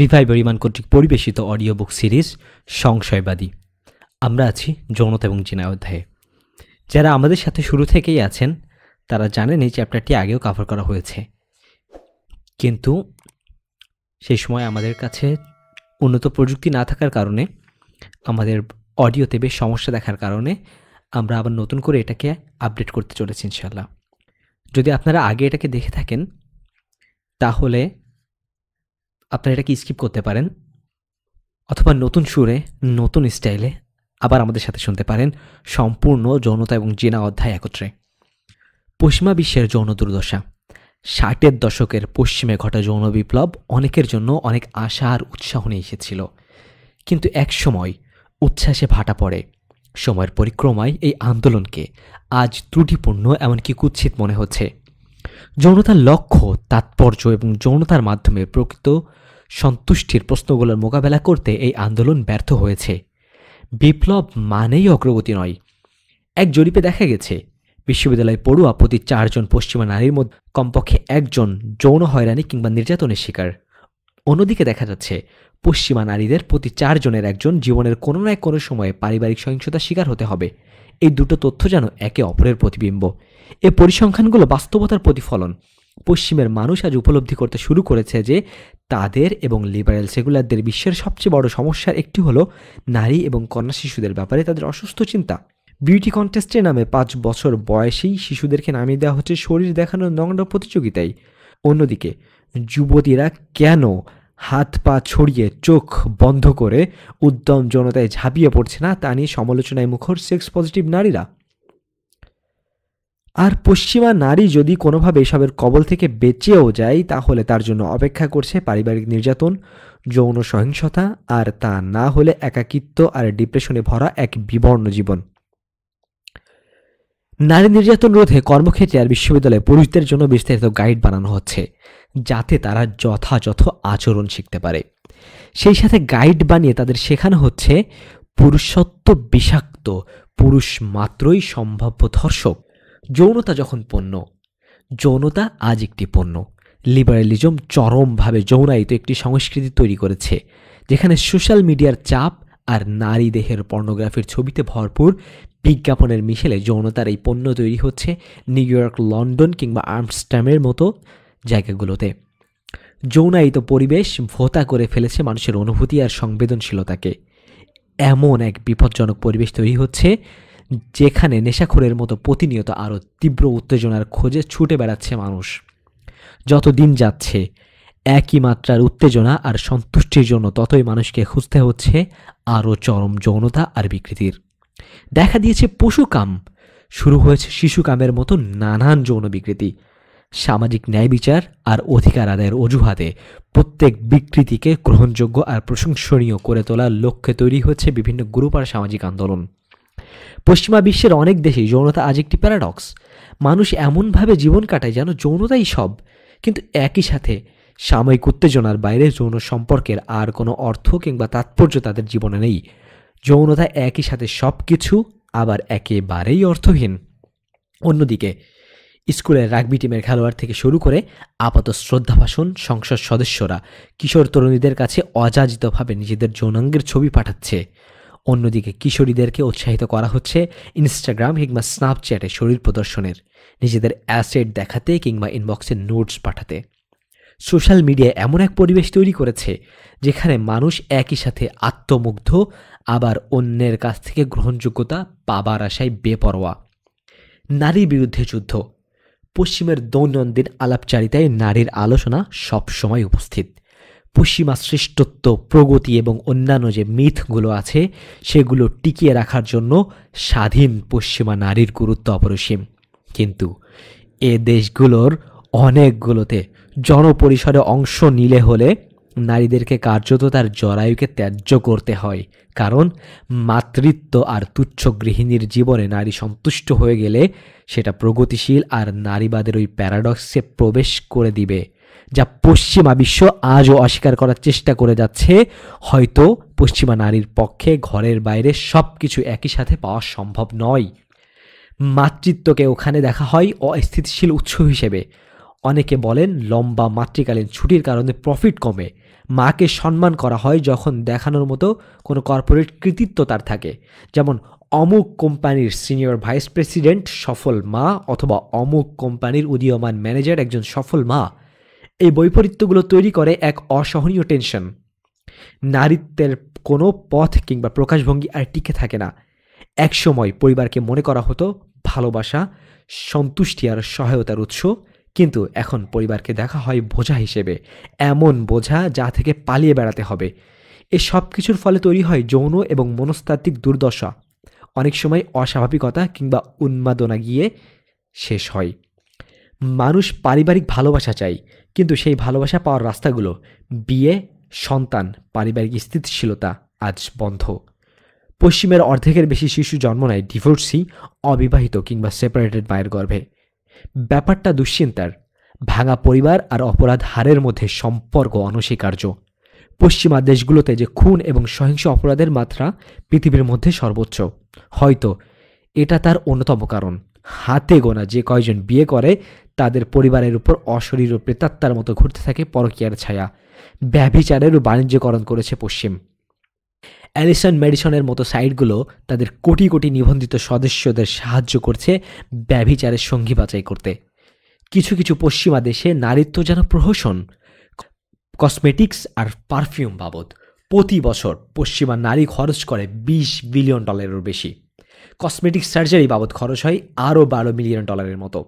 revive Riman কর্তৃক পরিবেশিত audio book series সংশয়বাদী আমরা আছি যৌনতা এবং জিনা অধ্যায়ে যারা আমাদের সাথে শুরু থেকেই আছেন তারা জানেন এই চ্যাপ্টারটি আগেও কাভার করা হয়েছে কিন্তু সেই সময় আমাদের কাছে উন্নত প্রযুক্তি না থাকার কারণে আমাদের অডিওতে বেশ সমস্যা দেখার কারণে আমরা আবার নতুন করে এটাকে আপডেট করতে চলেছি ইনশাল্লাহ যদি আপনারা আগে এটাকে দেখে থাকেন তাহলে আপনারা এটাকে স্কিপ করতে পারেন অথবা নতুন সুরে নতুন স্টাইলে আবার আমাদের সাথে শুনতে পারেন সম্পূর্ণ যৌনতা এবং জেনা অধ্যায় একত্রে পশ্চিমা বিশ্বের যৌন দুর্দশা ষাটের দশকের পশ্চিমে ঘটা যৌন বিপ্লব অনেকের জন্য অনেক আশা আর উৎসাহ নিয়ে এসেছিল কিন্তু এক সময় উচ্ছ্বাসে ভাটা পড়ে সময়ের পরিক্রমায় এই আন্দোলনকে আজ ত্রুটিপূর্ণ এমনকি কুৎসিত মনে হচ্ছে যৌনতার লক্ষ্য তাৎপর্য এবং যৌনতার মাধ্যমে প্রকৃত সন্তুষ্টির প্রশ্নগুলোর মোকাবেলা করতে এই আন্দোলন ব্যর্থ হয়েছে বিপ্লব মানেই অগ্রগতি নয় এক জরিপে দেখা গেছে বিশ্ববিদ্যালয়ে পড়ুয়া প্রতি চারজন পশ্চিমা নারীর মধ্যে কমপক্ষে একজন যৌন হয়রানি কিংবা নির্যাতনের শিকার অন্যদিকে দেখা যাচ্ছে পশ্চিমা নারীদের প্রতি চারজনের একজন জীবনের কোনো না কোনো সময়ে পারিবারিক সহিংসতার শিকার হতে হবে এই দুটো তথ্য যেন একে অপরের প্রতিবিম্ব এ পরিসংখ্যানগুলো বাস্তবতার প্রতিফলন পশ্চিমের মানুষ আজ উপলব্ধি করতে শুরু করেছে যে তাদের এবং লিবারেল সেকুলারদের বিশ্বের সবচেয়ে বড় সমস্যার একটি হলো নারী এবং কন্যা শিশুদের ব্যাপারে তাদের অসুস্থ চিন্তা বিউটি কন্টেস্টের নামে পাঁচ বছর বয়সেই শিশুদেরকে নামিয়ে দেওয়া হচ্ছে শরীর দেখানোর নগ্ন প্রতিযোগিতায় অন্যদিকে যুবতীরা কেন হাত পা ছড়িয়ে চোখ বন্ধ করে উদ্যম জনতায় ঝাঁপিয়ে পড়ছে না তা নিয়ে সমালোচনায় মুখর সেক্স পজিটিভ নারীরা আর পশ্চিমা নারী যদি কোনোভাবে এসবের কবল থেকে বেঁচেও যায় তাহলে তার জন্য অপেক্ষা করছে পারিবারিক নির্যাতন যৌন সহিংসতা আর তা না হলে একাকিত্ব আর ডিপ্রেশনে ভরা এক বিবর্ণ জীবন নারী নির্যাতন রোধে কর্মক্ষেত্রে আর বিশ্ববিদ্যালয়ে পুরুষদের জন্য বিস্তারিত গাইড বানানো হচ্ছে যাতে তারা যথাযথ আচরণ শিখতে পারে সেই সাথে গাইড বানিয়ে তাদের শেখানো হচ্ছে পুরুষত্ব বিষাক্ত পুরুষ মাত্রই সম্ভাব্য ধর্ষক যৌনতা যখন পণ্য যৌনতা আজ একটি পণ্য লিবারেলিজম চরমভাবে যৌনায়িত একটি সংস্কৃতি তৈরি করেছে যেখানে সোশ্যাল মিডিয়ার চাপ আর নারী দেহের পর্নোগ্রাফির ছবিতে ভরপুর বিজ্ঞাপনের মিশেলে যৌনতার এই পণ্য তৈরি হচ্ছে নিউ ইয়র্ক লন্ডন কিংবা আমস্টামের মতো জায়গাগুলোতে যৌনায়িত পরিবেশ ভোতা করে ফেলেছে মানুষের অনুভূতি আর সংবেদনশীলতাকে এমন এক বিপজ্জনক পরিবেশ তৈরি হচ্ছে যেখানে নেশাখোরের মতো প্রতিনিয়ত আরও তীব্র উত্তেজনার খোঁজে ছুটে বেড়াচ্ছে মানুষ যত দিন যাচ্ছে একই মাত্রার উত্তেজনা আর সন্তুষ্টির জন্য ততই মানুষকে খুঁজতে হচ্ছে আরও চরম যৌনতা আর বিকৃতির দেখা দিয়েছে পশুকাম শুরু হয়েছে শিশুকামের মতো নানান যৌন বিকৃতি সামাজিক ন্যায় বিচার আর অধিকার আদায়ের অজুহাতে প্রত্যেক বিকৃতিকে গ্রহণযোগ্য আর প্রশংসনীয় করে তোলার লক্ষ্যে তৈরি হচ্ছে বিভিন্ন গ্রুপ আর সামাজিক আন্দোলন পশ্চিমা বিশ্বের অনেক দেশেই যৌনতা আজ একটি প্যারাডক্স মানুষ এমনভাবে জীবন কাটায় যেন যৌনতাই সব কিন্তু একই সাথে সাময়িক উত্তেজনার বাইরে যৌন সম্পর্কের আর কোনো অর্থ কিংবা তাৎপর্য তাদের জীবনে নেই যৌনতা একই সাথে সব কিছু আবার একেবারেই অর্থহীন অন্যদিকে স্কুলের রাগবি টিমের খেলোয়াড় থেকে শুরু করে আপাত শ্রদ্ধাভাষণ সংসদ সদস্যরা কিশোর তরুণীদের কাছে অযাচিতভাবে নিজেদের যৌনাঙ্গের ছবি পাঠাচ্ছে অন্যদিকে কিশোরীদেরকে উৎসাহিত করা হচ্ছে ইনস্টাগ্রাম কিংবা স্ন্যাপচ্যাটে শরীর প্রদর্শনের নিজেদের অ্যাসেট দেখাতে কিংবা ইনবক্সে নোটস পাঠাতে সোশ্যাল মিডিয়া এমন এক পরিবেশ তৈরি করেছে যেখানে মানুষ একই সাথে আত্মমুগ্ধ আবার অন্যের কাছ থেকে গ্রহণযোগ্যতা পাবার আশায় বেপরোয়া নারীর বিরুদ্ধে যুদ্ধ পশ্চিমের দৈনন্দিন আলাপচারিতায় নারীর আলোচনা সবসময় উপস্থিত পশ্চিমা শ্রেষ্ঠত্ব প্রগতি এবং অন্যান্য যে মিথগুলো আছে সেগুলো টিকিয়ে রাখার জন্য স্বাধীন পশ্চিমা নারীর গুরুত্ব অপরিসীম কিন্তু এ দেশগুলোর অনেকগুলোতে জনপরিসরে অংশ নিলে হলে নারীদেরকে কার্যত তার জরায়ুকে ত্যায্য করতে হয় কারণ মাতৃত্ব আর তুচ্ছ গৃহিণীর জীবনে নারী সন্তুষ্ট হয়ে গেলে সেটা প্রগতিশীল আর নারীবাদের ওই প্যারাডক্সে প্রবেশ করে দিবে যা পশ্চিমা বিশ্ব আজও অস্বীকার করার চেষ্টা করে যাচ্ছে হয়তো পশ্চিমা নারীর পক্ষে ঘরের বাইরে সব কিছু একই সাথে পাওয়া সম্ভব নয় মাতৃত্বকে ওখানে দেখা হয় অস্থিতিশীল উৎস হিসেবে অনেকে বলেন লম্বা মাতৃকালীন ছুটির কারণে প্রফিট কমে মাকে সম্মান করা হয় যখন দেখানোর মতো কোনো কর্পোরেট কৃতিত্ব তার থাকে যেমন অমুক কোম্পানির সিনিয়র ভাইস প্রেসিডেন্ট সফল মা অথবা অমুক কোম্পানির উদীয়মান ম্যানেজার একজন সফল মা এই বৈপরীত্যগুলো তৈরি করে এক অসহনীয় টেনশন নারীত্বের কোনো পথ কিংবা প্রকাশভঙ্গি আর টিকে থাকে না একসময় পরিবারকে মনে করা হতো ভালোবাসা সন্তুষ্টি আর সহায়তার উৎস কিন্তু এখন পরিবারকে দেখা হয় বোঝা হিসেবে এমন বোঝা যা থেকে পালিয়ে বেড়াতে হবে এ সব কিছুর ফলে তৈরি হয় যৌন এবং মনস্তাত্ত্বিক দুর্দশা অনেক সময় অস্বাভাবিকতা কিংবা উন্মাদনা গিয়ে শেষ হয় মানুষ পারিবারিক ভালোবাসা চাই কিন্তু সেই ভালোবাসা পাওয়ার রাস্তাগুলো বিয়ে সন্তান পারিবারিক স্থিতিশীলতা আজ বন্ধ পশ্চিমের অর্ধেকের বেশি শিশু জন্ম নেয় ডিভোর্সি অবিবাহিত কিংবা সেপারেটেড মায়ের গর্ভে ব্যাপারটা দুশ্চিন্তার ভাঙা পরিবার আর অপরাধ হারের মধ্যে সম্পর্ক অনস্বীকার্য পশ্চিমা দেশগুলোতে যে খুন এবং সহিংস অপরাধের মাত্রা পৃথিবীর মধ্যে সর্বোচ্চ হয়তো এটা তার অন্যতম কারণ হাতে গোনা যে কয়জন বিয়ে করে তাদের পরিবারের উপর অশরীর ও প্রেতাত্মার মতো ঘুরতে থাকে পরকিয়ার ছায়া ব্যভিচারেরও বাণিজ্যকরণ করেছে পশ্চিম অ্যালিসন ম্যাডিসনের মতো সাইটগুলো তাদের কোটি কোটি নিবন্ধিত সদস্যদের সাহায্য করছে ব্যভিচারের সঙ্গী বাছাই করতে কিছু কিছু পশ্চিমা দেশে নারীত্ব যেন প্রহসন কসমেটিক্স আর পারফিউম বাবদ প্রতি বছর পশ্চিমা নারী খরচ করে ২০ বিলিয়ন ডলারেরও বেশি কসমেটিক সার্জারি বাবদ খরচ হয় আরও বারো মিলিয়ন ডলারের মতো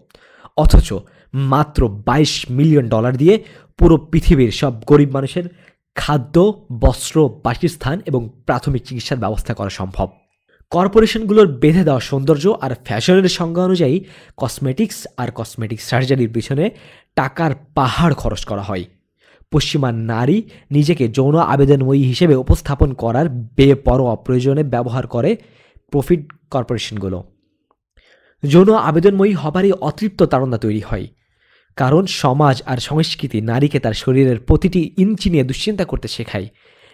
অথচ মাত্র বাইশ মিলিয়ন ডলার দিয়ে পুরো পৃথিবীর সব গরিব মানুষের খাদ্য বস্ত্র বাসস্থান এবং প্রাথমিক চিকিৎসার ব্যবস্থা করা সম্ভব কর্পোরেশনগুলোর বেঁধে দেওয়া সৌন্দর্য আর ফ্যাশনের সংজ্ঞা অনুযায়ী কসমেটিক্স আর কসমেটিক সার্জারির পিছনে টাকার পাহাড় খরচ করা হয় পশ্চিমার নারী নিজেকে যৌন আবেদনময়ী হিসেবে উপস্থাপন করার বেপরোয়া প্রয়োজনে ব্যবহার করে প্রফিট কর্পোরেশনগুলো যৌন আবেদনময়ী হবারই অতৃপ্ত তাড়না তৈরি হয় কারণ সমাজ আর সংস্কৃতি নারীকে তার শরীরের প্রতিটি ইঞ্চি নিয়ে দুশ্চিন্তা করতে শেখায়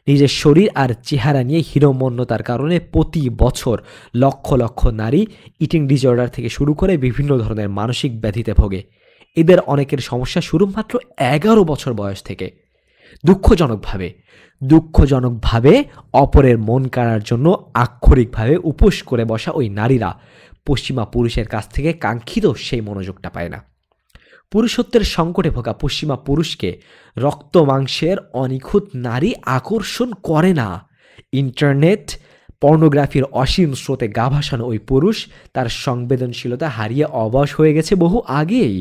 নিজের শরীর আর চেহারা নিয়ে হীরমন্যতার কারণে প্রতি বছর লক্ষ লক্ষ নারী ইটিং ডিজর্ডার থেকে শুরু করে বিভিন্ন ধরনের মানসিক ব্যাধিতে ভোগে এদের অনেকের সমস্যা শুরু মাত্র এগারো বছর বয়স থেকে দুঃখজনকভাবে দুঃখজনকভাবে অপরের মন কাড়ার জন্য আক্ষরিকভাবে উপোস করে বসা ওই নারীরা পশ্চিমা পুরুষের কাছ থেকে কাঙ্ক্ষিত সেই মনোযোগটা পায় না পুরুষত্বের সংকটে ভোগা পশ্চিমা পুরুষকে রক্ত মাংসের অনিখুঁত নারী আকর্ষণ করে না ইন্টারনেট পর্নোগ্রাফির অসীম স্রোতে গা ভাসানো ওই পুরুষ তার সংবেদনশীলতা হারিয়ে অবশ হয়ে গেছে বহু আগেই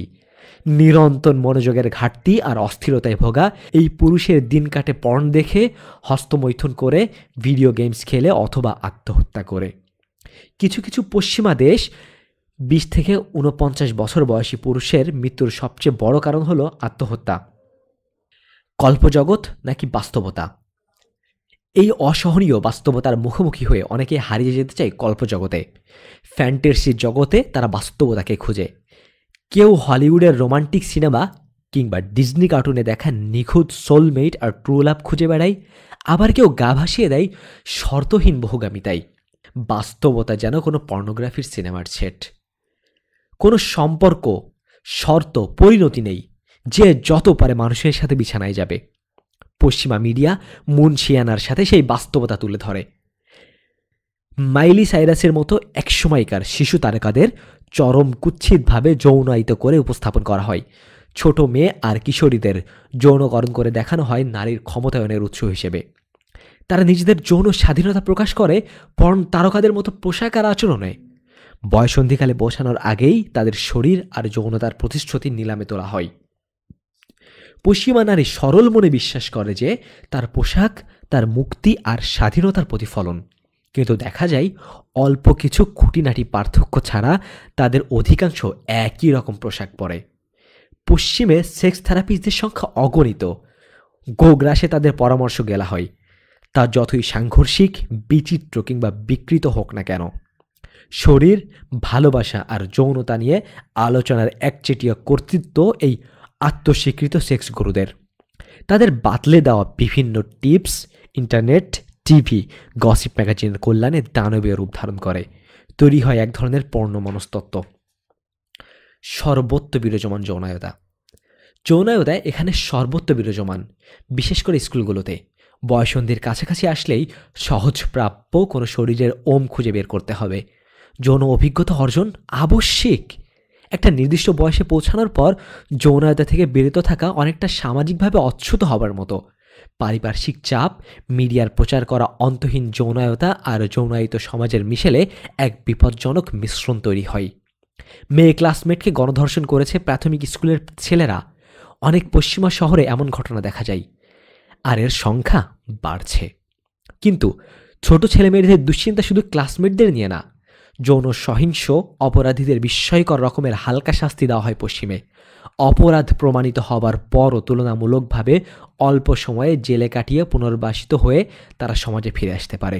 নিরন্তর মনোযোগের ঘাটতি আর অস্থিরতায় ভোগা এই পুরুষের দিন কাটে পর্ন দেখে হস্তমৈথুন করে ভিডিও গেমস খেলে অথবা আত্মহত্যা করে কিছু কিছু পশ্চিমা দেশ বিশ থেকে উনপঞ্চাশ বছর বয়সী পুরুষের মৃত্যুর সবচেয়ে বড় কারণ হলো আত্মহত্যা কল্পজগৎ নাকি বাস্তবতা এই অসহনীয় বাস্তবতার মুখোমুখি হয়ে অনেকে হারিয়ে যেতে চায় কল্পজগতে ফ্যান্টেসির জগতে তারা বাস্তবতাকে খুঁজে কেউ হলিউডের রোমান্টিক সিনেমা কিংবা ডিজনি কার্টুনে দেখা নিখুঁত সোলমেট আর ট্রুলাপ খুঁজে বেড়ায় আবার কেউ গা ভাসিয়ে দেয় শর্তহীন বহুগামিতাই বাস্তবতা যেন কোনো পর্নোগ্রাফির সিনেমার সেট কোনো সম্পর্ক শর্ত পরিণতি নেই যে যত পারে মানুষের সাথে বিছানায় যাবে পশ্চিমা মিডিয়া মুনশিয়ানার সাথে সেই বাস্তবতা তুলে ধরে মাইলি সাইরাসের মতো একসময়কার শিশু তারকাদের চরম কুচ্ছিতভাবে যৌনায়িত করে উপস্থাপন করা হয় ছোট মেয়ে আর কিশোরীদের যৌনকরণ করে দেখানো হয় নারীর ক্ষমতায়নের উৎস হিসেবে তারা নিজেদের যৌন স্বাধীনতা প্রকাশ করে পর্ণ তারকাদের মতো পোশাক আর আচরণে বয়সন্ধিকালে বসানোর আগেই তাদের শরীর আর যৌনতার প্রতিশ্রুতি নিলামে তোলা হয় পশ্চিমা নারী সরল মনে বিশ্বাস করে যে তার পোশাক তার মুক্তি আর স্বাধীনতার প্রতিফলন কিন্তু দেখা যায় অল্প কিছু খুঁটিনাটি পার্থক্য ছাড়া তাদের অধিকাংশ একই রকম পোশাক পরে পশ্চিমে সেক্স থেরাপিস্টদের সংখ্যা অগণিত গোগ্রাসে তাদের পরামর্শ গেলা হয় তা যতই সাংঘর্ষিক বিচিত্র কিংবা বিকৃত হোক না কেন শরীর ভালোবাসা আর যৌনতা নিয়ে আলোচনার একচেটিয়া কর্তৃত্ব এই আত্মস্বীকৃত সেক্স গুরুদের তাদের বাতলে দেওয়া বিভিন্ন টিপস ইন্টারনেট টিভি গসিপ ম্যাগাজিনের কল্যাণে দানবীয় রূপ ধারণ করে তৈরি হয় এক ধরনের পর্ণ মনস্তত্ত্ব সর্বত্র বিরাজমান যৌনায়তা যৌনায়তায় এখানে সর্বত্র বিরাজমান বিশেষ করে স্কুলগুলোতে বয়সন্ধির কাছাকাছি আসলেই সহজ প্রাপ্য কোনো শরীরের ওম খুঁজে বের করতে হবে যৌন অভিজ্ঞতা অর্জন আবশ্যিক একটা নির্দিষ্ট বয়সে পৌঁছানোর পর যৌনায়তা থেকে বিরত থাকা অনেকটা সামাজিকভাবে অচ্ছুত হবার মতো পারিপার্শ্বিক চাপ মিডিয়ার প্রচার করা অন্তহীন যৌনায়তা আর যৌনায়িত সমাজের মিশেলে এক বিপজ্জনক মিশ্রণ তৈরি হয় মেয়ে ক্লাসমেটকে গণধর্ষণ করেছে প্রাথমিক স্কুলের ছেলেরা অনেক পশ্চিমা শহরে এমন ঘটনা দেখা যায় আর এর সংখ্যা বাড়ছে কিন্তু ছোট ছেলেমেয়েদের দুশ্চিন্তা শুধু ক্লাসমেটদের নিয়ে না যৌন সহিংস অপরাধীদের বিস্ময়কর রকমের হালকা শাস্তি দেওয়া হয় পশ্চিমে অপরাধ প্রমাণিত হবার পরও তুলনামূলকভাবে অল্প সময়ে জেলে কাটিয়ে পুনর্বাসিত হয়ে তারা সমাজে ফিরে আসতে পারে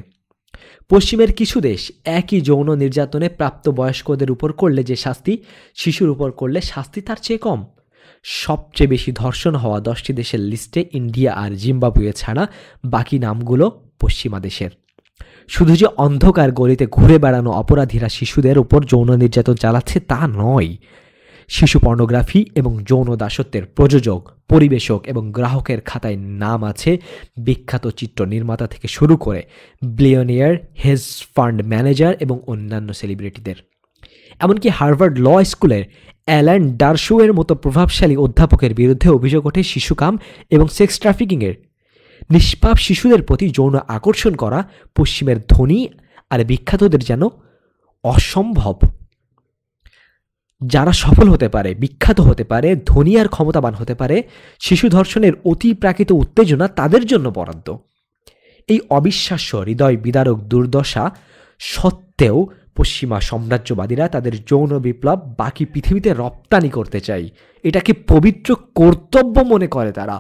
পশ্চিমের কিছু দেশ একই যৌন নির্যাতনে প্রাপ্ত বয়স্কদের উপর করলে যে শাস্তি শিশুর উপর করলে শাস্তি তার চেয়ে কম সবচেয়ে বেশি ধর্ষণ হওয়া দশটি দেশের লিস্টে ইন্ডিয়া আর জিম্বাবুয়ে ছাড়া বাকি নামগুলো পশ্চিমা দেশের শুধু যে অন্ধকার গলিতে ঘুরে বেড়ানো অপরাধীরা শিশুদের উপর যৌন নির্যাতন চালাচ্ছে তা নয় শিশু পর্নোগ্রাফি এবং যৌন দাসত্বের প্রযোজক পরিবেশক এবং গ্রাহকের খাতায় নাম আছে বিখ্যাত চিত্র নির্মাতা থেকে শুরু করে ব্লিয়নিয়ার হেজ ফান্ড ম্যানেজার এবং অন্যান্য সেলিব্রিটিদের এমনকি হার্ভার্ড ল স্কুলের অ্যালান ডারশুয়ের মতো প্রভাবশালী অধ্যাপকের বিরুদ্ধে অভিযোগ ওঠে শিশুকাম এবং সেক্স ট্রাফিকিংয়ের নিষ্পাপ শিশুদের প্রতি যৌন আকর্ষণ করা পশ্চিমের ধনী আর বিখ্যাতদের যেন অসম্ভব যারা সফল হতে পারে বিখ্যাত হতে পারে ধনী আর ক্ষমতাবান হতে পারে শিশু ধর্ষণের অতি প্রাকৃত উত্তেজনা তাদের জন্য বরাদ্দ এই অবিশ্বাস্য হৃদয় বিদারক দুর্দশা সত্ত্বেও পশ্চিমা সাম্রাজ্যবাদীরা তাদের যৌন বিপ্লব বাকি পৃথিবীতে রপ্তানি করতে চাই এটাকে পবিত্র কর্তব্য মনে করে তারা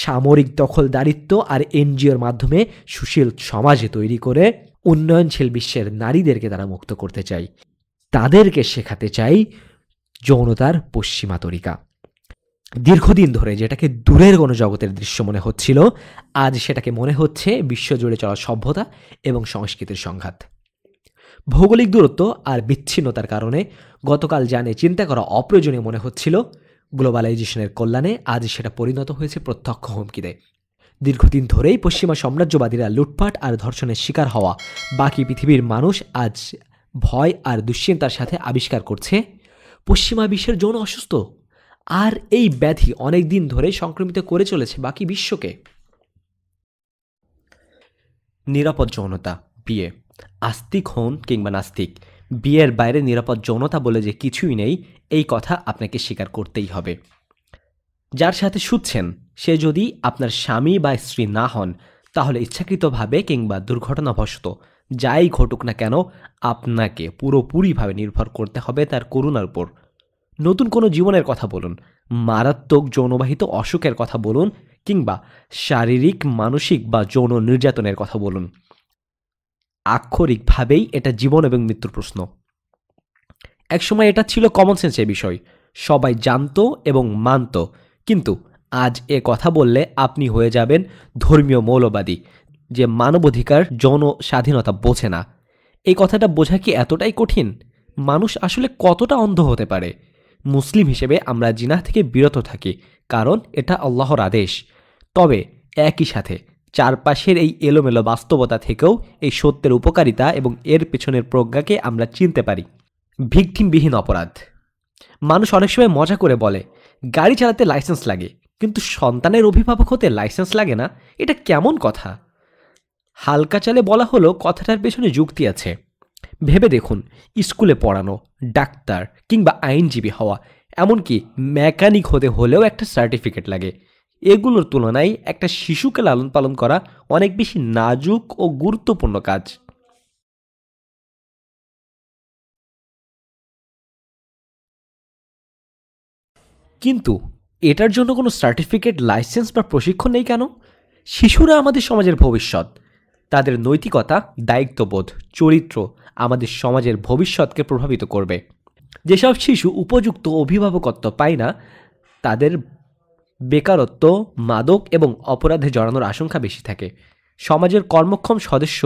সামরিক দখলদারিত্ব আর এনজিওর মাধ্যমে সুশীল সমাজে তৈরি করে উন্নয়নশীল বিশ্বের নারীদেরকে তারা মুক্ত করতে চাই তাদেরকে শেখাতে চাই যৌনতার পশ্চিমা তরিকা দীর্ঘদিন ধরে যেটাকে দূরের গণজগতের দৃশ্য মনে হচ্ছিল আজ সেটাকে মনে হচ্ছে বিশ্বজুড়ে চলা সভ্যতা এবং সংস্কৃতির সংঘাত ভৌগোলিক দূরত্ব আর বিচ্ছিন্নতার কারণে গতকাল জানে চিন্তা করা অপ্রয়োজনীয় মনে হচ্ছিল গ্লোবালাইজেশনের কল্যাণে আজ সেটা পরিণত হয়েছে প্রত্যক্ষ হুমকিতে দীর্ঘদিন ধরেই পশ্চিমা সাম্রাজ্যবাদীরা লুটপাট আর ধর্ষণের শিকার হওয়া বাকি পৃথিবীর মানুষ আজ ভয় আর দুশ্চিন্তার সাথে আবিষ্কার করছে পশ্চিমা বিশ্বের যৌন অসুস্থ আর এই ব্যাধি অনেক দিন ধরে সংক্রমিত করে চলেছে বাকি বিশ্বকে নিরাপদ যৌনতা বিয়ে আস্তিক হন কিংবা নাস্তিক বিয়ের বাইরে নিরাপদ যৌনতা বলে যে কিছুই নেই এই কথা আপনাকে স্বীকার করতেই হবে যার সাথে শুচ্ছেন সে যদি আপনার স্বামী বা স্ত্রী না হন তাহলে ইচ্ছাকৃতভাবে কিংবা দুর্ঘটনাবশত যাই ঘটুক না কেন আপনাকে পুরোপুরিভাবে নির্ভর করতে হবে তার করুণার উপর নতুন কোনো জীবনের কথা বলুন মারাত্মক যৌনবাহিত অসুখের কথা বলুন কিংবা শারীরিক মানসিক বা যৌন নির্যাতনের কথা বলুন আক্ষরিকভাবেই এটা জীবন এবং মৃত্যুর প্রশ্ন একসময় এটা ছিল কমন সেন্সের বিষয় সবাই জানত এবং মানত কিন্তু আজ এ কথা বললে আপনি হয়ে যাবেন ধর্মীয় মৌলবাদী যে মানবাধিকার জন স্বাধীনতা বোঝে না এই কথাটা বোঝা কি এতটাই কঠিন মানুষ আসলে কতটা অন্ধ হতে পারে মুসলিম হিসেবে আমরা জিনাহ থেকে বিরত থাকি কারণ এটা আল্লাহর আদেশ তবে একই সাথে চারপাশের এই এলোমেলো বাস্তবতা থেকেও এই সত্যের উপকারিতা এবং এর পেছনের প্রজ্ঞাকে আমরা চিনতে পারি ভিকটিমবিহীন অপরাধ মানুষ অনেক সময় মজা করে বলে গাড়ি চালাতে লাইসেন্স লাগে কিন্তু সন্তানের অভিভাবক হতে লাইসেন্স লাগে না এটা কেমন কথা হালকা চালে বলা হলো কথাটার পেছনে যুক্তি আছে ভেবে দেখুন স্কুলে পড়ানো ডাক্তার কিংবা আইনজীবী হওয়া এমনকি মেকানিক হতে হলেও একটা সার্টিফিকেট লাগে এগুলোর তুলনায় একটা শিশুকে লালন পালন করা অনেক বেশি নাজুক ও গুরুত্বপূর্ণ কাজ কিন্তু এটার জন্য কোনো সার্টিফিকেট লাইসেন্স বা প্রশিক্ষণ নেই কেন শিশুরা আমাদের সমাজের ভবিষ্যৎ তাদের নৈতিকতা দায়িত্ববোধ চরিত্র আমাদের সমাজের ভবিষ্যৎকে প্রভাবিত করবে যেসব শিশু উপযুক্ত অভিভাবকত্ব পায় না তাদের বেকারত্ব মাদক এবং অপরাধে জড়ানোর আশঙ্কা বেশি থাকে সমাজের কর্মক্ষম সদস্য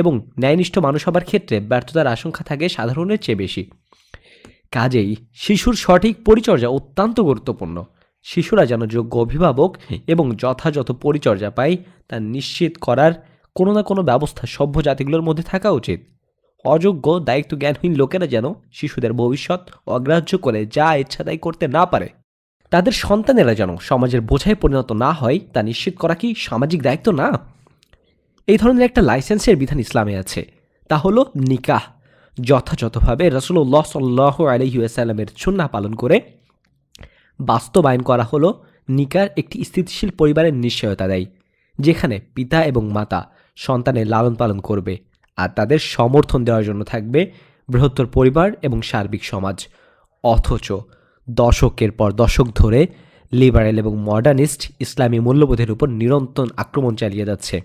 এবং ন্যায়নিষ্ঠ মানুষ হবার ক্ষেত্রে ব্যর্থতার আশঙ্কা থাকে সাধারণের চেয়ে বেশি কাজেই শিশুর সঠিক পরিচর্যা অত্যন্ত গুরুত্বপূর্ণ শিশুরা যেন যোগ্য অভিভাবক এবং যথাযথ পরিচর্যা পায় তা নিশ্চিত করার কোনো না কোনো ব্যবস্থা সভ্য জাতিগুলোর মধ্যে থাকা উচিত অযোগ্য দায়িত্ব জ্ঞানহীন লোকেরা যেন শিশুদের ভবিষ্যৎ অগ্রাহ্য করে যা ইচ্ছা তাই করতে না পারে তাদের সন্তানেরা যেন সমাজের বোঝায় পরিণত না হয় তা নিশ্চিত করা কি সামাজিক দায়িত্ব না এই ধরনের একটা লাইসেন্সের বিধান ইসলামে আছে তা হলো নিকাহ যথাযথভাবে রসুল্লাহ সাল্লাহ আলহিউসাল্লামের সুন্না পালন করে বাস্তবায়ন করা হলো নিকার একটি স্থিতিশীল পরিবারের নিশ্চয়তা দেয় যেখানে পিতা এবং মাতা সন্তানের লালন পালন করবে আর তাদের সমর্থন দেওয়ার জন্য থাকবে বৃহত্তর পরিবার এবং সার্বিক সমাজ অথচ দশকের পর দশক ধরে লিবারেল এবং মডার্নিস্ট ইসলামী মূল্যবোধের উপর নিরন্তর আক্রমণ চালিয়ে যাচ্ছে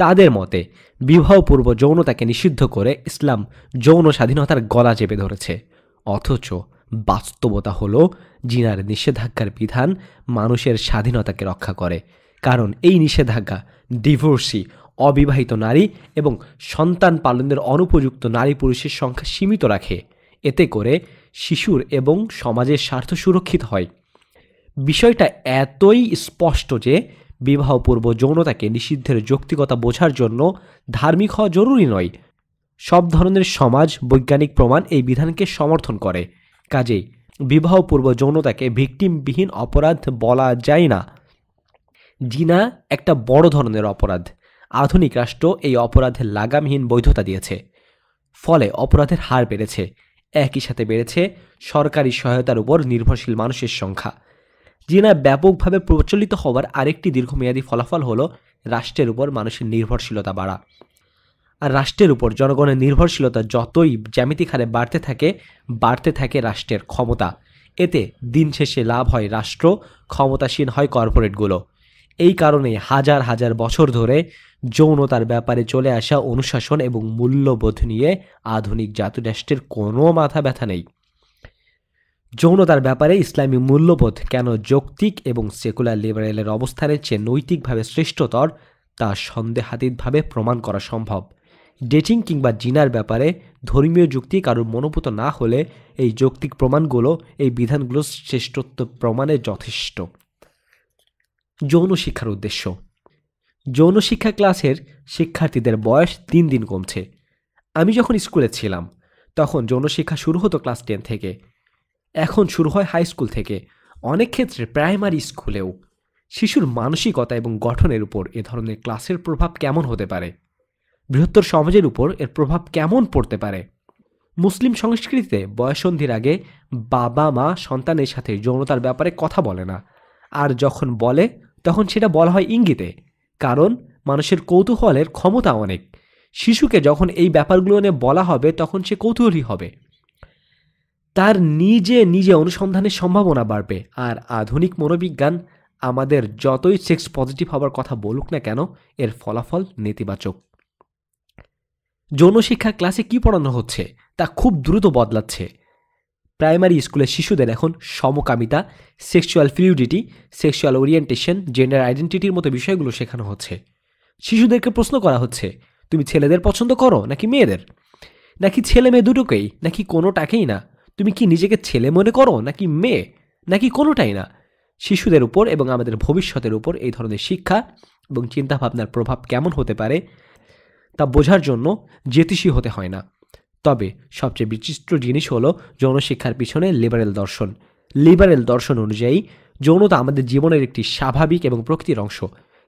তাদের মতে বিবাহপূর্ব যৌনতাকে নিষিদ্ধ করে ইসলাম যৌন স্বাধীনতার গলা চেপে ধরেছে অথচ বাস্তবতা হলো জিনার নিষেধাজ্ঞার বিধান মানুষের স্বাধীনতাকে রক্ষা করে কারণ এই নিষেধাজ্ঞা ডিভোর্সি অবিবাহিত নারী এবং সন্তান পালনের অনুপযুক্ত নারী পুরুষের সংখ্যা সীমিত রাখে এতে করে শিশুর এবং সমাজের স্বার্থ সুরক্ষিত হয় বিষয়টা এতই স্পষ্ট যে বিবাহপূর্ব যৌনতাকে নিষিদ্ধের যৌক্তিকতা বোঝার জন্য ধার্মিক হওয়া জরুরি নয় সব ধরনের সমাজ বৈজ্ঞানিক প্রমাণ এই বিধানকে সমর্থন করে কাজেই বিবাহপূর্ব যৌনতাকে ভিকটিমবিহীন অপরাধ বলা যায় না জিনা একটা বড় ধরনের অপরাধ আধুনিক রাষ্ট্র এই অপরাধের লাগামহীন বৈধতা দিয়েছে ফলে অপরাধের হার বেড়েছে একই সাথে বেড়েছে সরকারি সহায়তার উপর নির্ভরশীল মানুষের সংখ্যা জিনা ব্যাপকভাবে প্রচলিত হওয়ার আরেকটি দীর্ঘমেয়াদী ফলাফল হল রাষ্ট্রের উপর মানুষের নির্ভরশীলতা বাড়া আর রাষ্ট্রের উপর জনগণের নির্ভরশীলতা যতই জ্যামিতিক হারে বাড়তে থাকে বাড়তে থাকে রাষ্ট্রের ক্ষমতা এতে দিন শেষে লাভ হয় রাষ্ট্র ক্ষমতাসীন হয় কর্পোরেটগুলো এই কারণে হাজার হাজার বছর ধরে যৌনতার ব্যাপারে চলে আসা অনুশাসন এবং মূল্যবোধ নিয়ে আধুনিক জাতিরাষ্ট্রের কোনো মাথা ব্যথা নেই যৌনতার ব্যাপারে ইসলামী মূল্যবোধ কেন যৌক্তিক এবং সেকুলার লিবারেলের অবস্থানের চেয়ে নৈতিকভাবে শ্রেষ্ঠতর তা সন্দেহাতীতভাবে প্রমাণ করা সম্ভব ডেটিং কিংবা জিনার ব্যাপারে ধর্মীয় যুক্তি কারোর মনোভূত না হলে এই যৌক্তিক প্রমাণগুলো এই বিধানগুলো শ্রেষ্ঠত্ব প্রমাণে যথেষ্ট যৌন শিক্ষার উদ্দেশ্য যৌন শিক্ষা ক্লাসের শিক্ষার্থীদের বয়স দিন দিন কমছে আমি যখন স্কুলে ছিলাম তখন যৌন শিক্ষা শুরু হতো ক্লাস টেন থেকে এখন শুরু হয় হাই স্কুল থেকে অনেক ক্ষেত্রে প্রাইমারি স্কুলেও শিশুর মানসিকতা এবং গঠনের উপর এ ধরনের ক্লাসের প্রভাব কেমন হতে পারে বৃহত্তর সমাজের উপর এর প্রভাব কেমন পড়তে পারে মুসলিম সংস্কৃতিতে বয়সন্ধির আগে বাবা মা সন্তানের সাথে যৌনতার ব্যাপারে কথা বলে না আর যখন বলে তখন সেটা বলা হয় ইঙ্গিতে কারণ মানুষের কৌতূহলের ক্ষমতা অনেক শিশুকে যখন এই ব্যাপারগুলো নিয়ে বলা হবে তখন সে কৌতূহলী হবে তার নিজে নিজে অনুসন্ধানের সম্ভাবনা বাড়বে আর আধুনিক মনোবিজ্ঞান আমাদের যতই সেক্স পজিটিভ হবার কথা বলুক না কেন এর ফলাফল নেতিবাচক যৌনশিক্ষা ক্লাসে কি পড়ানো হচ্ছে তা খুব দ্রুত বদলাচ্ছে প্রাইমারি স্কুলের শিশুদের এখন সমকামিতা sexual fluidity sexual orientation gender আইডেন্টিটির মতো বিষয়গুলো শেখানো হচ্ছে শিশুদেরকে প্রশ্ন করা হচ্ছে তুমি ছেলেদের পছন্দ করো নাকি মেয়েদের নাকি ছেলে মেয়ে দুটোকেই নাকি কোনোটাকেই না তুমি কি নিজেকে ছেলে মনে করো নাকি মেয়ে নাকি কোনোটাই না শিশুদের উপর এবং আমাদের ভবিষ্যতের উপর এই ধরনের শিক্ষা এবং চিন্তাভাবনার প্রভাব কেমন হতে পারে তা বোঝার জন্য জ্যোতিষী হতে হয় না তবে সবচেয়ে বিচিত্র জিনিস হলো যৌনশিক্ষার পিছনে লিবারেল দর্শন লিবারেল দর্শন অনুযায়ী যৌনতা আমাদের জীবনের একটি স্বাভাবিক এবং প্রকৃতির অংশ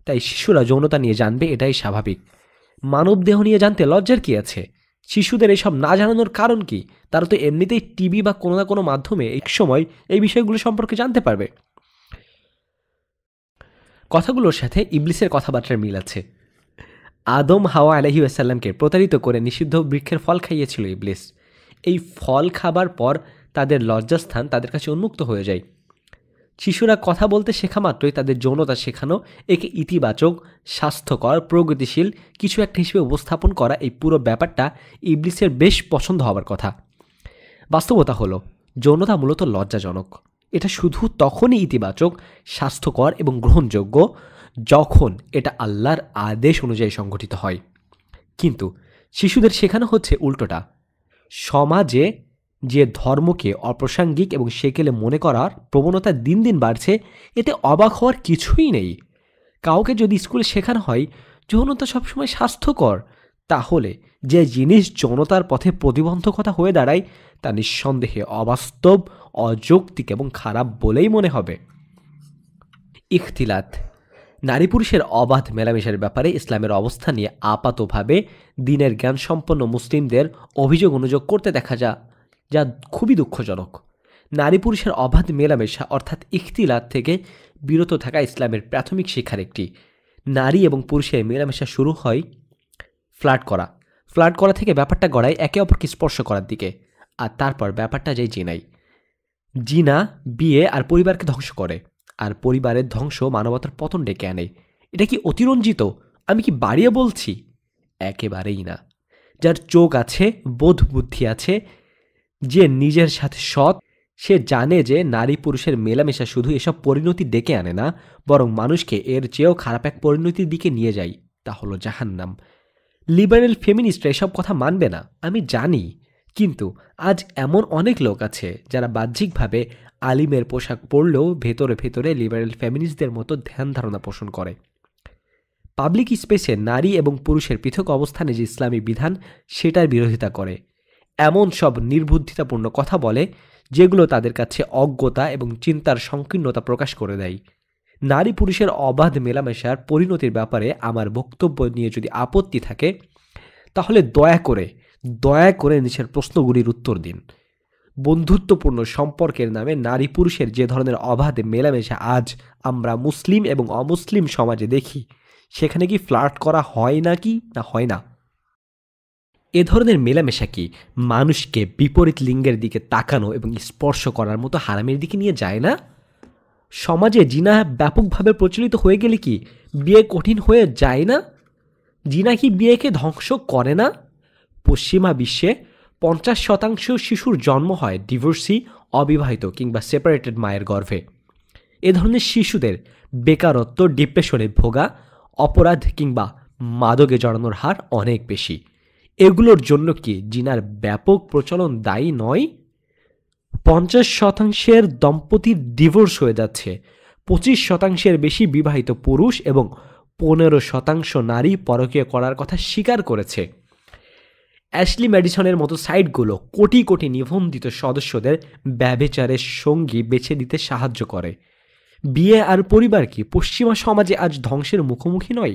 তাই শিশুরা যৌনতা নিয়ে জানবে এটাই স্বাভাবিক মানব দেহ নিয়ে জানতে লজ্জার কী আছে শিশুদের এসব না জানানোর কারণ কি তারা তো এমনিতেই টিভি বা কোনো না কোনো মাধ্যমে এক সময় এই বিষয়গুলো সম্পর্কে জানতে পারবে কথাগুলোর সাথে ইবলিসের কথাবার্তার মিল আছে আদম হাওয়া আলহি আসাল্লামকে প্রতারিত করে নিষিদ্ধ বৃক্ষের ফল খাইয়েছিল ইবলিস এই ফল খাবার পর তাদের লজ্জাস্থান তাদের কাছে উন্মুক্ত হয়ে যায় শিশুরা কথা বলতে শেখা মাত্রই তাদের যৌনতা শেখানো একে ইতিবাচক স্বাস্থ্যকর প্রগতিশীল কিছু একটা হিসেবে উপস্থাপন করা এই পুরো ব্যাপারটা ইবলিসের বেশ পছন্দ হবার কথা বাস্তবতা হলো যৌনতা মূলত লজ্জাজনক এটা শুধু তখনই ইতিবাচক স্বাস্থ্যকর এবং গ্রহণযোগ্য যখন এটা আল্লাহর আদেশ অনুযায়ী সংঘটিত হয় কিন্তু শিশুদের শেখানো হচ্ছে উল্টোটা সমাজে যে ধর্মকে অপ্রাসঙ্গিক এবং সেকেলে মনে করার প্রবণতা দিন দিন বাড়ছে এতে অবাক হওয়ার কিছুই নেই কাউকে যদি স্কুলে শেখানো হয় যৌনতা সবসময় স্বাস্থ্যকর তাহলে যে জিনিস জনতার পথে প্রতিবন্ধকতা হয়ে দাঁড়ায় তা নিঃসন্দেহে অবাস্তব অযৌক্তিক এবং খারাপ বলেই মনে হবে ইখতিলাত নারী পুরুষের অবাধ মেলামেশার ব্যাপারে ইসলামের অবস্থা নিয়ে আপাতভাবে দিনের জ্ঞান সম্পন্ন মুসলিমদের অভিযোগ অনুযোগ করতে দেখা যা যা খুবই দুঃখজনক নারী পুরুষের অবাধ মেলামেশা অর্থাৎ ইখতিলাত থেকে বিরত থাকা ইসলামের প্রাথমিক শিক্ষার একটি নারী এবং পুরুষের মেলামেশা শুরু হয় ফ্লাট করা ফ্লাট করা থেকে ব্যাপারটা গড়ায় একে অপরকে স্পর্শ করার দিকে আর তারপর ব্যাপারটা যায় জিনাই জিনা বিয়ে আর পরিবারকে ধ্বংস করে আর পরিবারের ধ্বংস মানবতার পতন ডেকে আনে এটা কি অতিরঞ্জিত আমি কি বাড়িয়ে বলছি একেবারেই না যার চোখ আছে বোধ বুদ্ধি আছে যে নিজের সাথে সৎ সে জানে যে নারী পুরুষের মেলামেশা শুধু এসব পরিণতি ডেকে আনে না বরং মানুষকে এর চেয়েও খারাপ এক পরিণতির দিকে নিয়ে যায় তা হলো জাহান্নাম লিবারেল ফেমিনিস্টরা এসব কথা মানবে না আমি জানি কিন্তু আজ এমন অনেক লোক আছে যারা বাহ্যিকভাবে আলিমের পোশাক পরলেও ভেতরে ভেতরে লিবারেল ফ্যামিলিস্টদের মতো ধ্যান ধারণা পোষণ করে পাবলিক স্পেসে নারী এবং পুরুষের পৃথক অবস্থানে যে ইসলামী বিধান সেটার বিরোধিতা করে এমন সব নির্বুদ্ধিতাপূর্ণ কথা বলে যেগুলো তাদের কাছে অজ্ঞতা এবং চিন্তার সংকীর্ণতা প্রকাশ করে দেয় নারী পুরুষের অবাধ মেলামেশার পরিণতির ব্যাপারে আমার বক্তব্য নিয়ে যদি আপত্তি থাকে তাহলে দয়া করে দয়া করে নিচের প্রশ্নগুলির উত্তর দিন বন্ধুত্বপূর্ণ সম্পর্কের নামে নারী পুরুষের যে ধরনের অবাধে মেলামেশা আজ আমরা মুসলিম এবং অমুসলিম সমাজে দেখি সেখানে কি ফ্লার্ট করা হয় না কি না হয় না এ ধরনের মেলামেশা কি মানুষকে বিপরীত লিঙ্গের দিকে তাকানো এবং স্পর্শ করার মতো হারামের দিকে নিয়ে যায় না সমাজে জিনা ব্যাপকভাবে প্রচলিত হয়ে গেলে কি বিয়ে কঠিন হয়ে যায় না জিনা কি বিয়েকে ধ্বংস করে না পশ্চিমা বিশ্বে পঞ্চাশ শতাংশ শিশুর জন্ম হয় ডিভোর্সি অবিবাহিত কিংবা সেপারেটেড মায়ের গর্ভে এ ধরনের শিশুদের বেকারত্ব ডিপ্রেশনে ভোগা অপরাধ কিংবা মাদকে জড়ানোর হার অনেক বেশি এগুলোর জন্য কি জিনার ব্যাপক প্রচলন দায়ী নয় পঞ্চাশ শতাংশের দম্পতির ডিভোর্স হয়ে যাচ্ছে পঁচিশ শতাংশের বেশি বিবাহিত পুরুষ এবং পনেরো শতাংশ নারী পরকীয় করার কথা স্বীকার করেছে অ্যাশলি ম্যাডিসনের মতো সাইটগুলো কোটি কোটি নিবন্ধিত সদস্যদের ব্যবেচারের সঙ্গী বেছে নিতে সাহায্য করে বিয়ে আর পরিবার কি পশ্চিমা সমাজে আজ ধ্বংসের মুখোমুখি নয়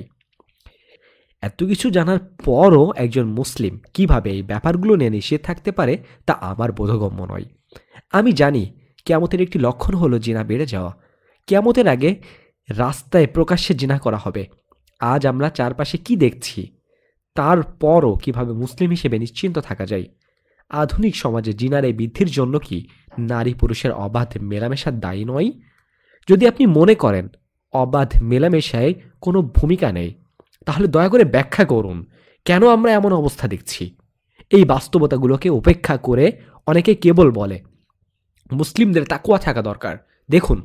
এত কিছু জানার পরও একজন মুসলিম কিভাবে এই ব্যাপারগুলো নিয়ে নিষেধ থাকতে পারে তা আমার বোধগম্য নয় আমি জানি কেমতের একটি লক্ষণ হলো জিনা বেড়ে যাওয়া কেমতের আগে রাস্তায় প্রকাশ্যে জিনা করা হবে আজ আমরা চারপাশে কি দেখছি তারপরও কিভাবে মুসলিম হিসেবে নিশ্চিন্ত থাকা যায় আধুনিক সমাজে জিনার এই বৃদ্ধির জন্য কি নারী পুরুষের অবাধ মেলামেশা দায়ী নয় যদি আপনি মনে করেন অবাধ মেলামেশায় কোনো ভূমিকা নেই তাহলে দয়া করে ব্যাখ্যা করুন কেন আমরা এমন অবস্থা দেখছি এই বাস্তবতাগুলোকে উপেক্ষা করে অনেকে কেবল বলে মুসলিমদের তাকুয়া থাকা দরকার দেখুন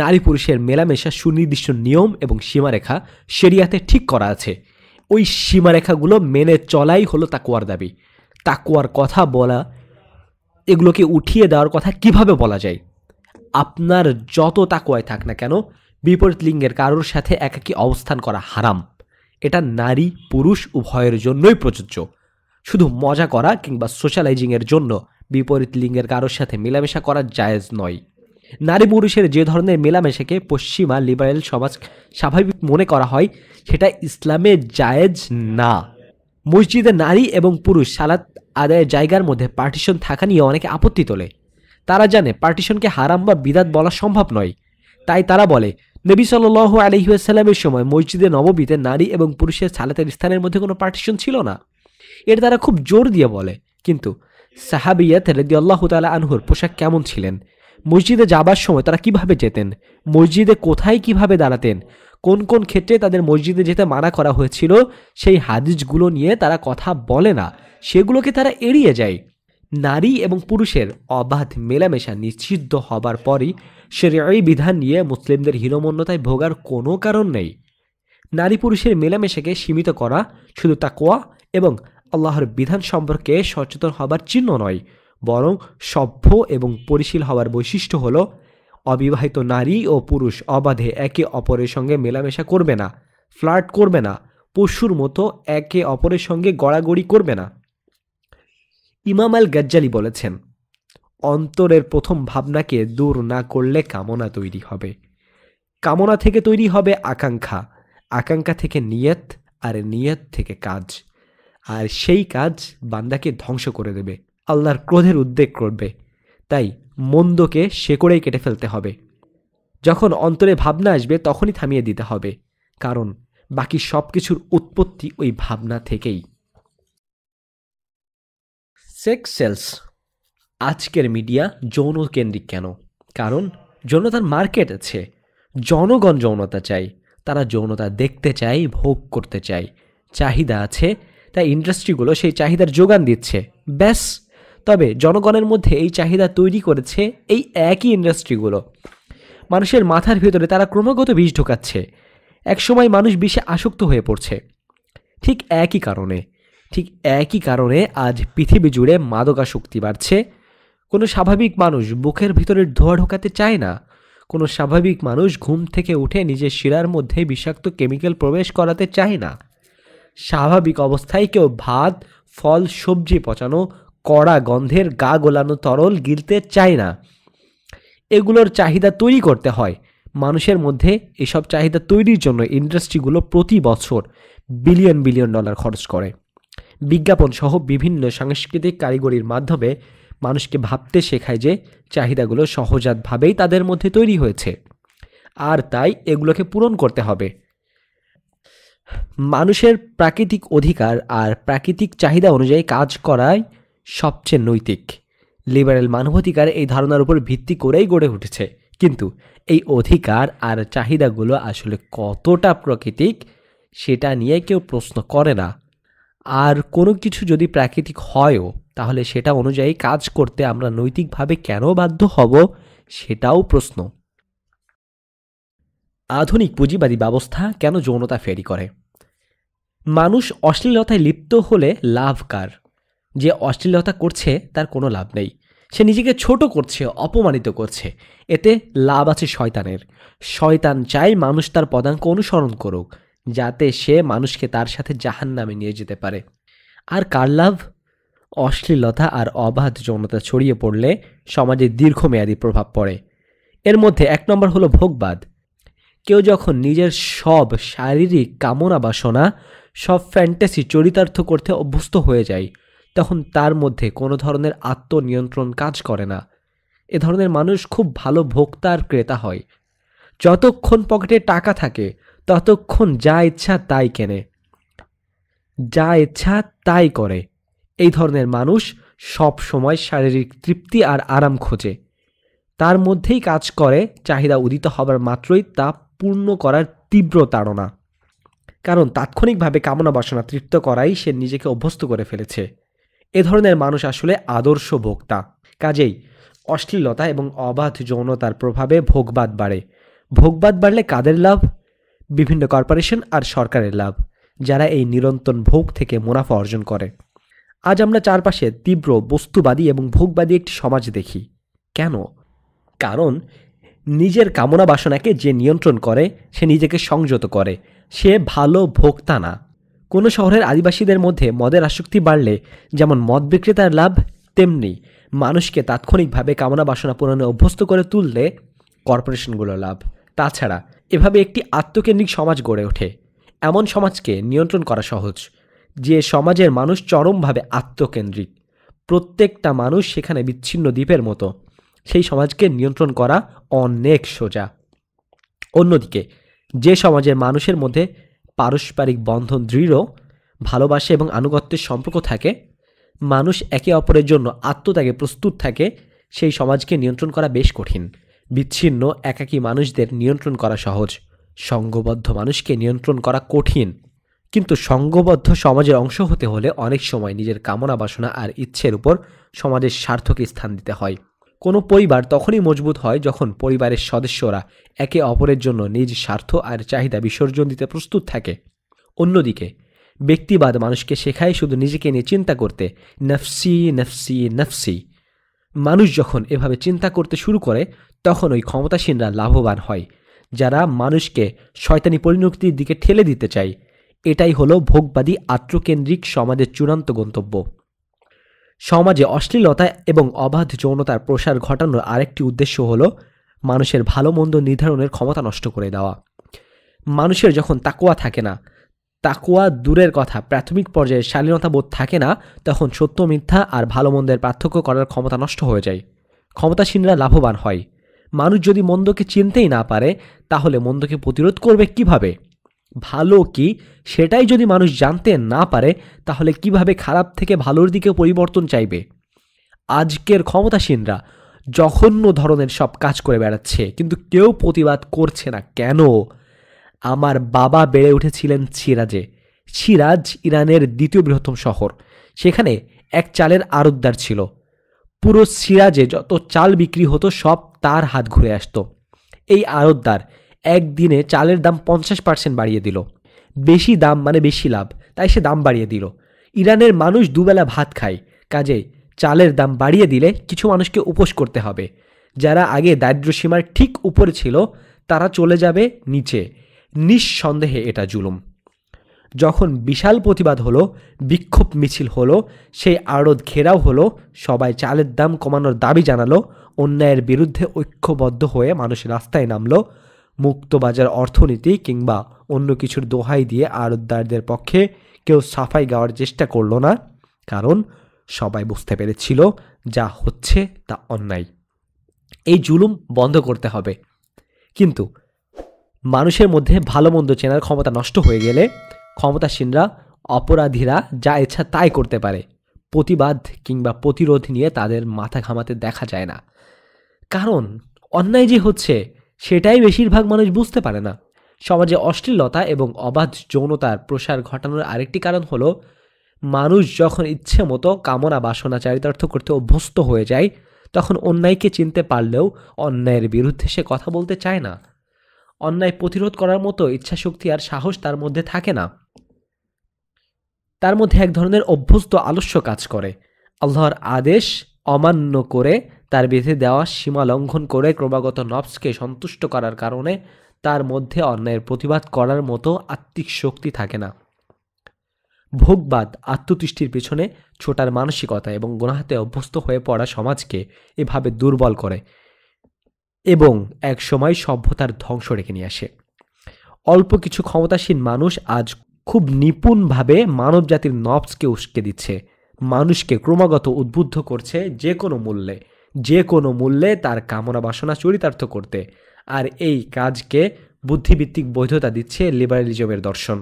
নারী পুরুষের মেলামেশা সুনির্দিষ্ট নিয়ম এবং সীমারেখা সেরিয়াতে ঠিক করা আছে ওই সীমারেখাগুলো মেনে চলাই হলো তাকুয়ার দাবি তাকুয়ার কথা বলা এগুলোকে উঠিয়ে দেওয়ার কথা কিভাবে বলা যায় আপনার যত তাকুয়ায় থাক না কেন বিপরীত লিঙ্গের কারোর সাথে একাকী অবস্থান করা হারাম এটা নারী পুরুষ উভয়ের জন্যই প্রযোজ্য শুধু মজা করা কিংবা সোশ্যালাইজিংয়ের জন্য বিপরীত লিঙ্গের কারোর সাথে মেলামেশা করা জায়েজ নয় নারী পুরুষের যে ধরনের মেলামেশাকে পশ্চিমা লিবারেল সমাজ স্বাভাবিক মনে করা হয় সেটা ইসলামে জায়েজ না মসজিদে নারী এবং পুরুষ সালাত আদায়ের জায়গার মধ্যে পার্টিশন থাকা নিয়ে অনেকে আপত্তি তোলে তারা জানে পার্টিশনকে হারাম বা বিদাত বলা সম্ভব নয় তাই তারা বলে নবী সাল্লু আলহিউসাল্লামের সময় মসজিদে নববীতে নারী এবং পুরুষের সালাতের স্থানের মধ্যে কোনো পার্টিশন ছিল না এটা তারা খুব জোর দিয়ে বলে কিন্তু সাহাবিয়াত রেদি আল্লাহ তালা আনহুর পোশাক কেমন ছিলেন মসজিদে যাবার সময় তারা কিভাবে যেতেন মসজিদে কোথায় কিভাবে দাঁড়াতেন কোন কোন ক্ষেত্রে তাদের মসজিদে যেতে মানা করা হয়েছিল সেই হাদিসগুলো নিয়ে তারা কথা বলে না সেগুলোকে তারা এড়িয়ে যায় নারী এবং পুরুষের অবাধ মেলামেশা নিষিদ্ধ হবার পরই সেরিয়ারি বিধান নিয়ে মুসলিমদের হীনমন্যতায় ভোগার কোনো কারণ নেই নারী পুরুষের মেলামেশাকে সীমিত করা শুধু তাকোয়া এবং আল্লাহর বিধান সম্পর্কে সচেতন হবার চিহ্ন নয় বরং সভ্য এবং পরিশীল হওয়ার বৈশিষ্ট্য হল অবিবাহিত নারী ও পুরুষ অবাধে একে অপরের সঙ্গে মেলামেশা করবে না ফ্লার্ট করবে না পশুর মতো একে অপরের সঙ্গে গড়াগড়ি করবে না ইমাম আল গাজ্জালি বলেছেন অন্তরের প্রথম ভাবনাকে দূর না করলে কামনা তৈরি হবে কামনা থেকে তৈরি হবে আকাঙ্ক্ষা আকাঙ্ক্ষা থেকে নিয়ত আর নিয়ত থেকে কাজ আর সেই কাজ বান্দাকে ধ্বংস করে দেবে আল্লাহর ক্রোধের উদ্বেগ করবে তাই মন্দকে শেকড়েই কেটে ফেলতে হবে যখন অন্তরে ভাবনা আসবে তখনই থামিয়ে দিতে হবে কারণ বাকি সব কিছুর উৎপত্তি ওই ভাবনা থেকেই সেক্স সেলস আজকের মিডিয়া যৌন কেন্দ্রিক কেন কারণ যৌনতার মার্কেট আছে জনগণ যৌনতা চাই তারা যৌনতা দেখতে চায় ভোগ করতে চায় চাহিদা আছে তাই ইন্ডাস্ট্রিগুলো সেই চাহিদার যোগান দিচ্ছে ব্যাস তবে জনগণের মধ্যে এই চাহিদা তৈরি করেছে এই একই ইন্ডাস্ট্রিগুলো মানুষের মাথার ভেতরে তারা ক্রমাগত বিষ ঢোকাচ্ছে একসময় মানুষ বিষে আসক্ত হয়ে পড়ছে ঠিক একই কারণে ঠিক একই কারণে আজ পৃথিবী জুড়ে মাদকাসক্তি বাড়ছে কোনো স্বাভাবিক মানুষ বুকের ভিতরে ধোয়া ঢোকাতে চায় না কোনো স্বাভাবিক মানুষ ঘুম থেকে উঠে নিজের শিরার মধ্যে বিষাক্ত কেমিক্যাল প্রবেশ করাতে চায় না স্বাভাবিক অবস্থায় কেউ ভাত ফল সবজি পচানো কড়া গন্ধের গা গোলানো তরল গিলতে চায় না এগুলোর চাহিদা তৈরি করতে হয় মানুষের মধ্যে এসব চাহিদা তৈরির জন্য ইন্ডাস্ট্রিগুলো প্রতি বছর বিলিয়ন বিলিয়ন ডলার খরচ করে বিজ্ঞাপন সহ বিভিন্ন সাংস্কৃতিক কারিগরির মাধ্যমে মানুষকে ভাবতে শেখায় যে চাহিদাগুলো সহজাতভাবেই তাদের মধ্যে তৈরি হয়েছে আর তাই এগুলোকে পূরণ করতে হবে মানুষের প্রাকৃতিক অধিকার আর প্রাকৃতিক চাহিদা অনুযায়ী কাজ করায় সবচেয়ে নৈতিক লিবারেল মানবাধিকার এই ধারণার উপর ভিত্তি করেই গড়ে উঠেছে কিন্তু এই অধিকার আর চাহিদাগুলো আসলে কতটা প্রাকৃতিক সেটা নিয়ে কেউ প্রশ্ন করে না আর কোনো কিছু যদি প্রাকৃতিক হয়ও তাহলে সেটা অনুযায়ী কাজ করতে আমরা নৈতিকভাবে কেন বাধ্য হব সেটাও প্রশ্ন আধুনিক পুঁজিবাদী ব্যবস্থা কেন যৌনতা ফেরি করে মানুষ অশ্লীলতায় লিপ্ত হলে লাভকার যে অশ্লীলতা করছে তার কোনো লাভ নেই সে নিজেকে ছোট করছে অপমানিত করছে এতে লাভ আছে শয়তানের শয়তান চাই মানুষ তার পদাঙ্ক অনুসরণ করুক যাতে সে মানুষকে তার সাথে জাহান নামে নিয়ে যেতে পারে আর কার লাভ অশ্লীলতা আর অবাধ যৌনতা ছড়িয়ে পড়লে সমাজে দীর্ঘমেয়াদী প্রভাব পড়ে এর মধ্যে এক নম্বর হলো ভোগবাদ কেউ যখন নিজের সব শারীরিক কামনা বাসনা সব ফ্যান্টাসি চরিতার্থ করতে অভ্যস্ত হয়ে যায় তখন তার মধ্যে কোনো ধরনের আত্মনিয়ন্ত্রণ কাজ করে না এ ধরনের মানুষ খুব ভালো ভোক্তার ক্রেতা হয় যতক্ষণ পকেটে টাকা থাকে ততক্ষণ যা ইচ্ছা তাই কেনে যা ইচ্ছা তাই করে এই ধরনের মানুষ সব সময় শারীরিক তৃপ্তি আর আরাম খোঁজে তার মধ্যেই কাজ করে চাহিদা উদিত হবার মাত্রই তা পূর্ণ করার তীব্র তাড়না কারণ তাৎক্ষণিকভাবে কামনা বাসনা তৃপ্ত করাই সে নিজেকে অভ্যস্ত করে ফেলেছে এ ধরনের মানুষ আসলে আদর্শ ভোক্তা কাজেই অশ্লীলতা এবং অবাধ যৌনতার প্রভাবে ভোগবাদ বাড়ে ভোগবাদ বাড়লে কাদের লাভ বিভিন্ন কর্পোরেশন আর সরকারের লাভ যারা এই নিরন্তর ভোগ থেকে মুনাফা অর্জন করে আজ আমরা চারপাশে তীব্র বস্তুবাদী এবং ভোগবাদী একটি সমাজ দেখি কেন কারণ নিজের কামনা বাসনাকে যে নিয়ন্ত্রণ করে সে নিজেকে সংযত করে সে ভালো ভোক্তা না কোনো শহরের আদিবাসীদের মধ্যে মদের আসক্তি বাড়লে যেমন মদ বিক্রেতার লাভ তেমনি মানুষকে তাৎক্ষণিকভাবে কামনা বাসনা পূরণে অভ্যস্ত করে তুললে কর্পোরেশনগুলো লাভ তাছাড়া এভাবে একটি আত্মকেন্দ্রিক সমাজ গড়ে ওঠে এমন সমাজকে নিয়ন্ত্রণ করা সহজ যে সমাজের মানুষ চরমভাবে আত্মকেন্দ্রিক প্রত্যেকটা মানুষ সেখানে বিচ্ছিন্ন দ্বীপের মতো সেই সমাজকে নিয়ন্ত্রণ করা অনেক সোজা অন্যদিকে যে সমাজের মানুষের মধ্যে পারস্পরিক বন্ধন দৃঢ় ভালোবাসা এবং আনুগত্যের সম্পর্ক থাকে মানুষ একে অপরের জন্য আত্মত্যাগে প্রস্তুত থাকে সেই সমাজকে নিয়ন্ত্রণ করা বেশ কঠিন বিচ্ছিন্ন একাকী মানুষদের নিয়ন্ত্রণ করা সহজ সংঘবদ্ধ মানুষকে নিয়ন্ত্রণ করা কঠিন কিন্তু সংঘবদ্ধ সমাজের অংশ হতে হলে অনেক সময় নিজের কামনা বাসনা আর ইচ্ছের উপর সমাজের স্বার্থকে স্থান দিতে হয় কোনো পরিবার তখনই মজবুত হয় যখন পরিবারের সদস্যরা একে অপরের জন্য নিজ স্বার্থ আর চাহিদা বিসর্জন দিতে প্রস্তুত থাকে অন্যদিকে ব্যক্তিবাদ মানুষকে শেখায় শুধু নিজেকে নিয়ে চিন্তা করতে নফসি নফসি নফসি মানুষ যখন এভাবে চিন্তা করতে শুরু করে তখন ওই ক্ষমতাসীনরা লাভবান হয় যারা মানুষকে শয়তানি পরিণতির দিকে ঠেলে দিতে চায় এটাই হলো ভোগবাদী আত্মকেন্দ্রিক সমাজের চূড়ান্ত গন্তব্য সমাজে অশ্লীলতা এবং অবাধ যৌনতার প্রসার ঘটানোর আরেকটি উদ্দেশ্য হল মানুষের ভালো মন্দ নির্ধারণের ক্ষমতা নষ্ট করে দেওয়া মানুষের যখন তাকুয়া থাকে না তাকুয়া দূরের কথা প্রাথমিক পর্যায়ে শালীনতা বোধ থাকে না তখন সত্য মিথ্যা আর ভালো মন্দের পার্থক্য করার ক্ষমতা নষ্ট হয়ে যায় ক্ষমতাসীনরা লাভবান হয় মানুষ যদি মন্দকে চিনতেই না পারে তাহলে মন্দকে প্রতিরোধ করবে কিভাবে ভালো কি সেটাই যদি মানুষ জানতে না পারে তাহলে কিভাবে খারাপ থেকে ভালোর দিকে পরিবর্তন চাইবে আজকের ক্ষমতাসীনরা জঘন্য ধরনের সব কাজ করে বেড়াচ্ছে কিন্তু কেউ প্রতিবাদ করছে না কেন আমার বাবা বেড়ে উঠেছিলেন সিরাজে সিরাজ ইরানের দ্বিতীয় বৃহত্তম শহর সেখানে এক চালের আড়তদার ছিল পুরো সিরাজে যত চাল বিক্রি হতো সব তার হাত ঘুরে আসতো এই আড়তদার একদিনে চালের দাম পঞ্চাশ পার্সেন্ট বাড়িয়ে দিল বেশি দাম মানে বেশি লাভ তাই সে দাম বাড়িয়ে দিল ইরানের মানুষ দুবেলা ভাত খায় কাজে চালের দাম বাড়িয়ে দিলে কিছু মানুষকে উপোস করতে হবে যারা আগে দারিদ্রসীমার ঠিক উপরে ছিল তারা চলে যাবে নিচে নিঃসন্দেহে এটা জুলুম যখন বিশাল প্রতিবাদ হলো বিক্ষোভ মিছিল হলো সেই আড়ত ঘেরাও হলো সবাই চালের দাম কমানোর দাবি জানালো অন্যায়ের বিরুদ্ধে ঐক্যবদ্ধ হয়ে মানুষ রাস্তায় নামলো মুক্তবাজার অর্থনীতি কিংবা অন্য কিছুর দোহাই দিয়ে আড়তদারদের পক্ষে কেউ সাফাই গাওয়ার চেষ্টা করল না কারণ সবাই বুঝতে পেরেছিল যা হচ্ছে তা অন্যায় এই জুলুম বন্ধ করতে হবে কিন্তু মানুষের মধ্যে ভালো মন্দ চেনার ক্ষমতা নষ্ট হয়ে গেলে ক্ষমতাসীনরা অপরাধীরা যা ইচ্ছা তাই করতে পারে প্রতিবাদ কিংবা প্রতিরোধ নিয়ে তাদের মাথা ঘামাতে দেখা যায় না কারণ অন্যায় যে হচ্ছে সেটাই বেশিরভাগ মানুষ বুঝতে পারে না সমাজে অশ্লীলতা এবং অবাধ যৌনতার প্রসার ঘটানোর আরেকটি কারণ হলো মানুষ যখন ইচ্ছে মতো কামনা বাসনা চারিতার্থ করতে অভ্যস্ত হয়ে যায় তখন অন্যায়কে চিনতে পারলেও অন্যায়ের বিরুদ্ধে সে কথা বলতে চায় না অন্যায় প্রতিরোধ করার মতো ইচ্ছাশক্তি আর সাহস তার মধ্যে থাকে না তার মধ্যে এক ধরনের অভ্যস্ত আলস্য কাজ করে আল্লাহর আদেশ অমান্য করে তার বিধি দেওয়া সীমা লঙ্ঘন করে ক্রমাগত নবসকে সন্তুষ্ট করার কারণে তার মধ্যে অন্যায়ের প্রতিবাদ করার মতো আত্মিক শক্তি থাকে না ভোগবাদ আত্মতুষ্টির পেছনে ছোটার মানসিকতা এবং গোনাহাতে অভ্যস্ত হয়ে পড়া সমাজকে এভাবে দুর্বল করে এবং এক সময় সভ্যতার ধ্বংস ডেকে নিয়ে আসে অল্প কিছু ক্ষমতাসীন মানুষ আজ খুব নিপুণভাবে মানবজাতির জাতির নবসকে উস্কে দিচ্ছে মানুষকে ক্রমাগত উদ্বুদ্ধ করছে যে কোনো মূল্যে যে কোনো মূল্যে তার কামনা বাসনা চরিতার্থ করতে আর এই কাজকে বুদ্ধিভিত্তিক বৈধতা দিচ্ছে লিবারেলিজমের দর্শন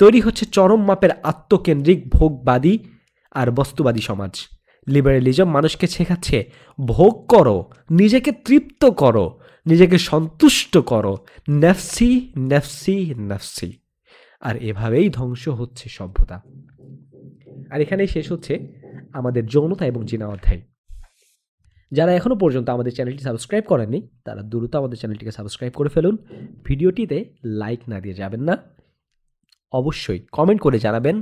তৈরি হচ্ছে চরম মাপের আত্মকেন্দ্রিক ভোগবাদী আর বস্তুবাদী সমাজ লিবারেলিজম মানুষকে শেখাচ্ছে ভোগ করো নিজেকে তৃপ্ত করো নিজেকে সন্তুষ্ট করো নেফসি নেফসি নেফসি আর এভাবেই ধ্বংস হচ্ছে সভ্যতা আর এখানেই শেষ হচ্ছে আমাদের যৌনতা এবং জিনা অধ্যায় যারা এখনও পর্যন্ত আমাদের চ্যানেলটি সাবস্ক্রাইব করেননি তারা দ্রুত আমাদের চ্যানেলটিকে সাবস্ক্রাইব করে ফেলুন ভিডিওটিতে লাইক না দিয়ে যাবেন না অবশ্যই কমেন্ট করে জানাবেন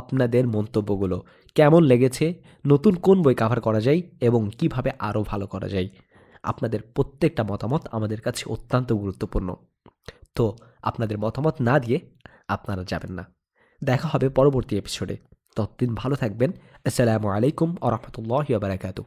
আপনাদের মন্তব্যগুলো কেমন লেগেছে নতুন কোন বই কাভার করা যায় এবং কিভাবে আরও ভালো করা যায় আপনাদের প্রত্যেকটা মতামত আমাদের কাছে অত্যন্ত গুরুত্বপূর্ণ তো আপনাদের মতামত না দিয়ে আপনারা যাবেন না দেখা হবে পরবর্তী এপিসোডে ততদিন ভালো থাকবেন আসসালামু আলাইকুম আ রহমতুল্লাহ বারাকাতু